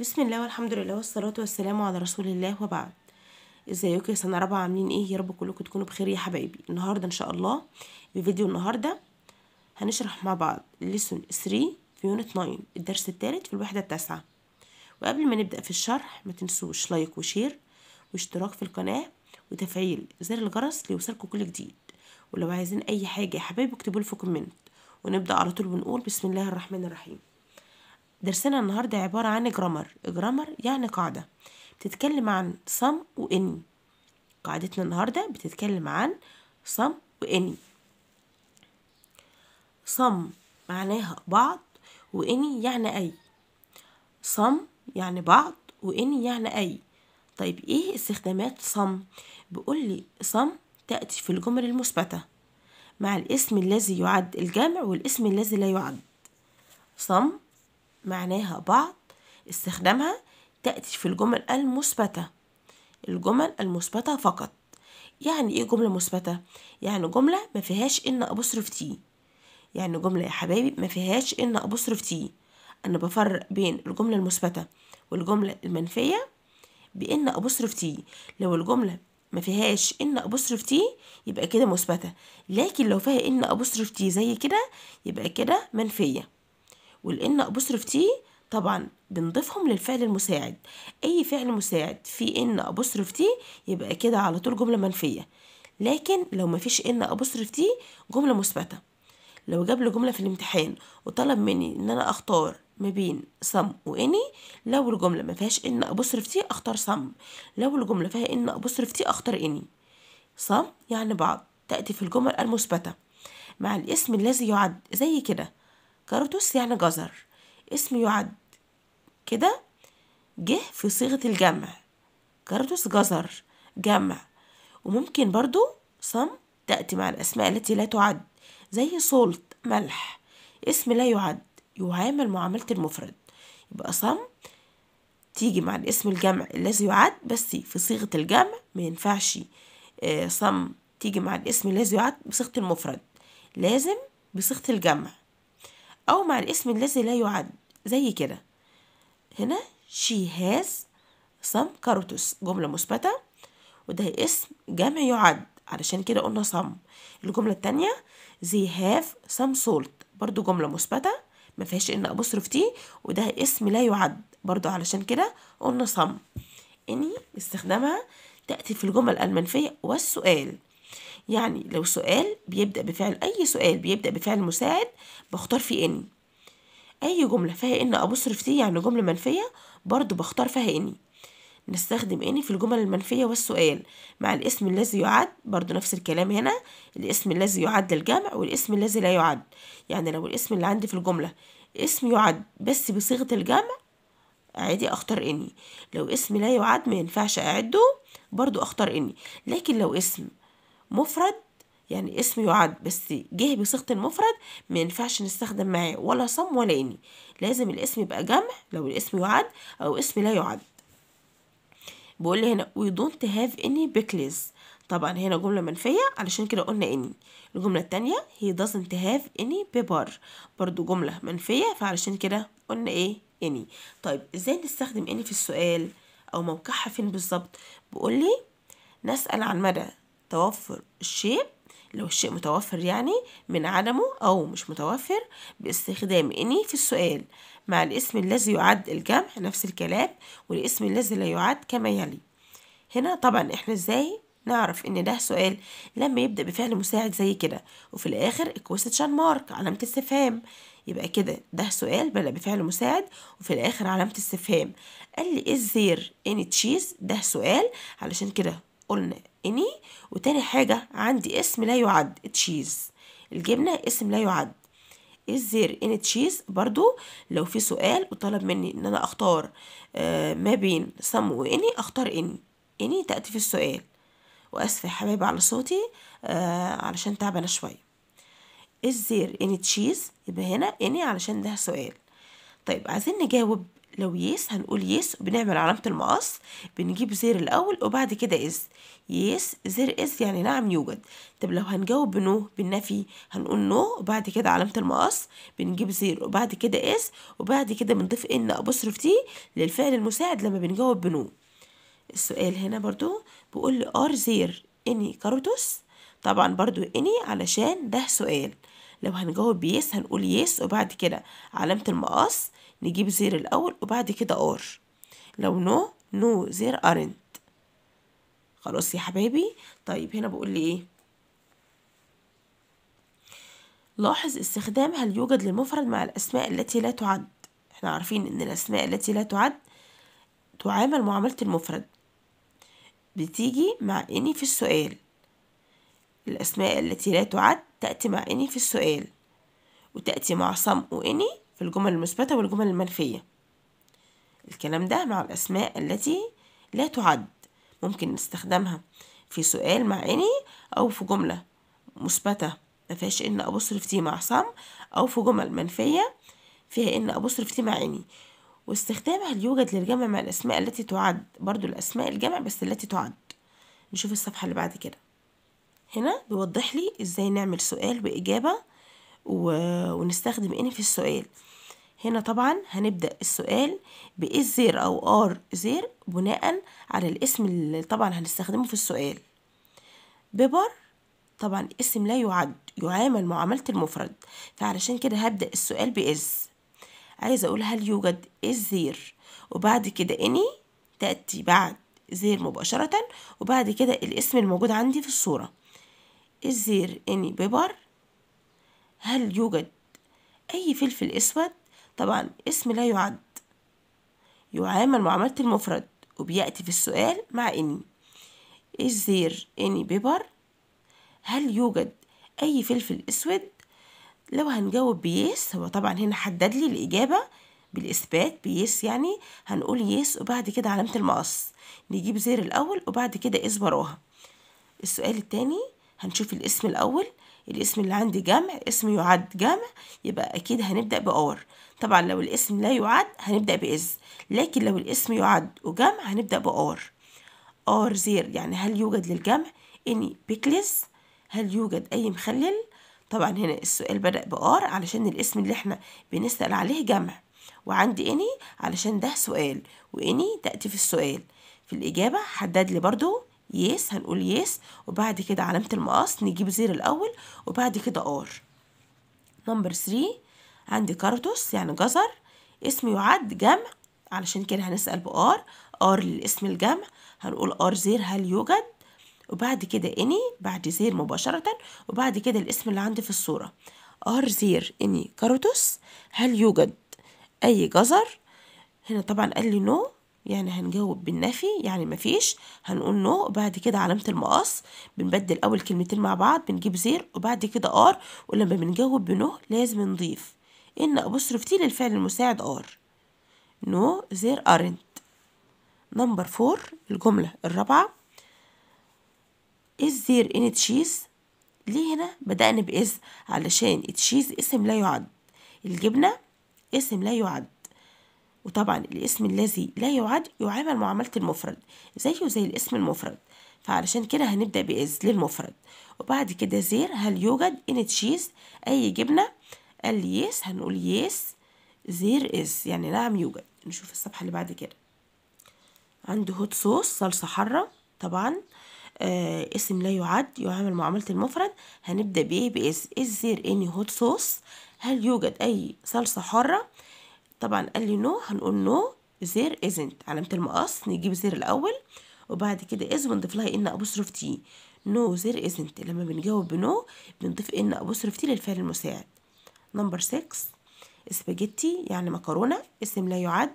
بسم الله والحمد لله والصلاة والسلام على رسول الله وبعد ازيكم يا سنة رابعة عاملين ايه يا رب كلكم تكونوا بخير يا حبايبي النهاردة ان شاء الله في فيديو النهاردة هنشرح مع بعض ليسون 3 في يونت 9 الدرس الثالث في الوحدة التاسعة وقبل ما نبدأ في الشرح ما تنسوش لايك وشير واشتراك في القناة وتفعيل زر الجرس ليوصلكوا كل جديد ولو عايزين اي حاجة يا حبايبي اكتبوا في كومنت ونبدأ على طول بنقول بسم الله الرحمن الرحيم درسنا النهاردة عبارة عن جرامر جرامر يعني قاعدة بتتكلم عن صم وإني قاعدتنا النهاردة بتتكلم عن صم وإني صم معناها بعض وإني يعني أي صم يعني بعض وإني يعني أي طيب إيه استخدامات صم بقول لي صم تأتي في الجمل المثبتة مع الاسم الذي يعد الجمع والاسم الذي لا يعد صم معناها بعض استخدامها تأتي في الجمل المثبتة الجمل المثبتة فقط يعني ايه جملة مثبتة؟ يعني جملة ما فيهاش ان ابصرف تي يعني جملة يا حبايبي ما فيهاش ان ابصرف تي انا بفرق بين الجملة المثبتة والجملة المنفية بان ابصرف تي لو الجملة ما فيهاش ان ابصرف تي يبقى كده مثبتة لكن لو فيها ان ابصرف تي زي كده يبقى كده منفية والان أبوستروف تي طبعا بنضيفهم للفعل المساعد اي فعل مساعد في ان أبوستروف تي يبقى كده على طول جملة منفية لكن لو مفيش ان أبوستروف تي جملة مثبتة لو جاب لي جملة في الامتحان وطلب مني ان انا اختار ما بين سم واني لو الجملة ما فيهاش ان أبوستروف تي اختار سم لو الجملة فيها ان أبوستروف تي اختار اني سم يعني بعض تأتي في الجمل المثبتة مع الاسم الذي يعد زي كده كاروتوس يعني جزر اسم يعد كده جه في صيغة الجمع كاروتوس جزر جمع وممكن برضو صم تأتي مع الأسماء التي لا تعد زي صولت ملح اسم لا يعد يعامل معاملة المفرد يبقى صم تيجي مع الاسم الجمع الذي يعد بس في صيغة الجمع ما ينفعش آه، صم تيجي مع الاسم الذي يعد بصيغة المفرد لازم بصيغة الجمع أو مع الاسم الذي لا يعد زي كده هنا she has some carrots جملة مثبتة وده اسم جمع يعد علشان كده قلنا some الجملة التانية they have some salt برضو جملة مثبتة ما فيهاش ان أبصرف تي وده اسم لا يعد برضو علشان كده قلنا some اني استخدامها تأتي في الجمل المنفية والسؤال يعني لو سؤال بيبدأ بفعل أي سؤال بيبدأ بفعل مساعد بختار فيه إني أي جملة فيها إن أبصرف تي يعني جملة منفية برضو بختار فيها إني نستخدم إني في الجمل المنفية والسؤال مع الاسم الذي يعد برضو نفس الكلام هنا الاسم الذي يعد للجمع والاسم الذي لا يعد يعني لو الاسم اللي عندي في الجملة اسم يعد بس بصيغة الجمع عادي اختار اني لو اسم لا يعد ما ينفعش اعده برضو اختار اني لكن لو اسم مفرد يعني اسم يعد بس جه بصيغة المفرد ما ينفعش نستخدم معاه ولا صم ولا إني لازم الاسم يبقى جمع لو الاسم يعد أو اسم لا يعد بيقول لي هنا we don't have any بيكلز طبعا هنا جملة منفية علشان كده قلنا اني الجملة الثانيه هي doesn't have any paper برضو جملة منفية فعلشان كده قلنا ايه اني طيب ازاي نستخدم اني في السؤال او موقعها فين بالظبط بقول لي نسأل عن مدى توفر الشيء لو الشيء متوفر يعني من عدمه أو مش متوفر باستخدام إني في السؤال مع الاسم الذي يعد الجمع نفس الكلام والاسم الذي لا يعد كما يلي هنا طبعا إحنا إزاي نعرف إن ده سؤال لما يبدأ بفعل مساعد زي كده وفي الآخر question مارك علامة استفهام يبقى كده ده سؤال بدأ بفعل مساعد وفي الآخر علامة استفهام قال لي إزير إني تشيز ده سؤال علشان كده قلنا اني وتاني حاجة عندي اسم لا يعد تشيز الجبنة اسم لا يعد is there any cheese برضو لو في سؤال وطلب مني ان انا اختار آه، ما بين سم واني اختار اني اني تأتي في السؤال واسفة يا حبايبي على صوتي آه، علشان تعبانة شوية is there any cheese يبقى هنا اني علشان ده سؤال طيب عايزين نجاوب لو يس هنقول يس بنعمل علامة المقص بنجيب زير الأول وبعد كده إز يس زير إز يعني نعم يوجد طب لو هنجاوب بنو بالنفي هنقول نو وبعد كده علامة المقص بنجيب زير وبعد كده إز وبعد كده بنضيف إن أبصرف تي للفعل المساعد لما بنجاوب بنو السؤال هنا برضو بقول لي ار زير اني كاروتوس طبعا برضو اني علشان ده سؤال لو هنجاوب يس هنقول يس وبعد كده علامة المقص نجيب زير الأول وبعد كده ار لو نو نو زير ارنت خلاص يا حبايبي طيب هنا بقول لي ايه لاحظ استخدام هل يوجد للمفرد مع الأسماء التي لا تعد احنا عارفين ان الأسماء التي لا تعد تعامل معاملة المفرد بتيجي مع اني في السؤال الأسماء التي لا تعد تأتي مع إني في السؤال وتأتي مع صم وإني في الجمل المثبتة والجمل المنفية الكلام ده مع الأسماء التي لا تعد ممكن نستخدمها في سؤال مع إني أو في جملة مثبتة مفيهاش إن أبصرف تي مع صم أو في جمل منفية فيها إن أبصرف تي مع إني واستخدامها ليوجد للجمع مع الأسماء التي تعد برضو الأسماء الجمع بس التي تعد نشوف الصفحة اللي بعد كده هنا بيوضح لي ازاي نعمل سؤال وإجابة و... ونستخدم ان في السؤال هنا طبعا هنبدأ السؤال بإس زير أو آر زير بناء على الاسم اللي طبعا هنستخدمه في السؤال ببر طبعا اسم لا يعد يعامل معاملة المفرد فعلشان كده هبدأ السؤال بإز عايزة أقول هل يوجد إز إيه زير وبعد كده إني تأتي بعد زير مباشرة وبعد كده الاسم الموجود عندي في الصورة Is there any pepper؟ هل يوجد أي فلفل أسود؟ طبعا اسم لا يعد يعامل معاملة المفرد وبيأتي في السؤال مع إني Is there any pepper؟ هل يوجد أي فلفل أسود؟ لو هنجاوب بيس هو طبعا هنا حدد لي الإجابة بالإثبات بيس يعني هنقول يس وبعد كده علامة المقص نجيب زير الأول وبعد كده إذ براها السؤال التاني هنشوف الاسم الأول الاسم اللي عندي جمع اسم يعد جمع يبقى أكيد هنبدأ بأور طبعا لو الاسم لا يعد هنبدأ بإز لكن لو الاسم يعد وجمع هنبدأ بأور أور زير يعني هل يوجد للجمع إني بيكلز هل يوجد أي مخلل طبعا هنا السؤال بدأ بآر علشان الاسم اللي احنا بنسأل عليه جمع وعندي اني علشان ده سؤال واني تأتي في السؤال في الإجابة حدد لي برضو يس هنقول يس وبعد كده علامة المقص نجيب زير الأول وبعد كده ار نمبر 3 عندي كاروتوس يعني جزر اسم يعد جمع علشان كده هنسأل بآر آر للاسم الجمع هنقول آر زير هل يوجد وبعد كده إني بعد زير مباشرة وبعد كده الاسم اللي عندي في الصورة آر زير إني كاروتوس هل يوجد أي جزر هنا طبعا قال لي نو يعني هنجاوب بالنفي يعني مفيش هنقول نو وبعد كده علامة المقص بنبدل أول كلمتين مع بعض بنجيب زير وبعد كده آر ولما بنجاوب بنو لازم نضيف إن أبصرف تي للفعل المساعد آر نو زير أرنت نمبر فور الجملة الرابعة إز زير إن تشيز ليه هنا بدأنا بإز علشان تشيز اسم لا يعد الجبنة اسم لا يعد وطبعا الاسم الذي لا يعد يعامل معاملة المفرد زيه زي الاسم المفرد فعلشان كده هنبدأ بإز للمفرد وبعد كده زير هل يوجد إن تشيز أي جبنة قال لي يس هنقول يس زير إز يعني نعم يوجد نشوف الصفحة اللي بعد كده عنده هوت صوص صلصة حارة طبعا آه اسم لا يعد يعامل معاملة المفرد هنبدأ بإيه بإز إز زير إني هوت صوص هل يوجد أي صلصة حارة طبعا قال لي نو هنقول نو زير ازنت علامة المقص نجيب زير الأول وبعد كده از ونضيف لها ان ابوستروف تي نو زير ازنت لما بنجاوب بنو بنضيف ان ابوستروف تي للفعل المساعد نمبر 6 سباجيتي يعني مكرونة اسم لا يعد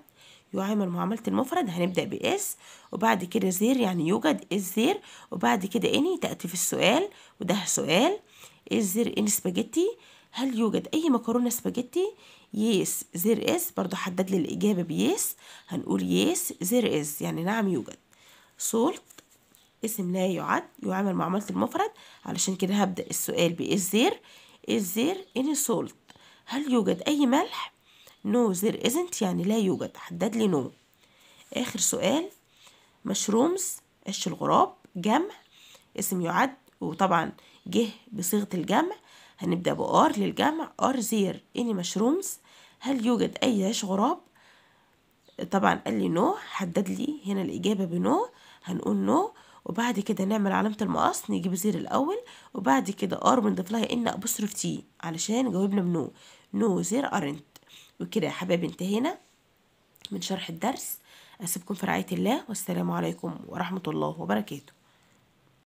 يعامل معاملة المفرد هنبدأ بإس وبعد كده زير يعني يوجد إس زير وبعد كده إني تأتي في السؤال وده سؤال إس زير إن سباجيتي هل يوجد أي مكرونة سباجيتي يس زير از برضو حدد لي الإجابة بيس هنقول يس زير از يعني نعم يوجد سولت اسم لا يعد يعامل معاملة المفرد علشان كده هبدأ السؤال بإيه زير إيه زير إن سولت هل يوجد أي ملح؟ نو زير إزنت يعني لا يوجد حدد لي نو آخر سؤال مشرومز قش الغراب جمع اسم يعد وطبعا جه بصيغة الجمع هنبدأ بآر للجمع آر زير إني مشرومز هل يوجد أي عيش غراب طبعا قال لي نو حدد لي هنا الإجابة بنو هنقول نو وبعد كده نعمل علامة المقص نجيب زير الأول وبعد كده ار بنضيف لها ان ابوستروف تي علشان جاوبنا بنو نو زير ارنت وكده يا حبايبي انتهينا من شرح الدرس أسيبكم في رعاية الله والسلام عليكم ورحمة الله وبركاته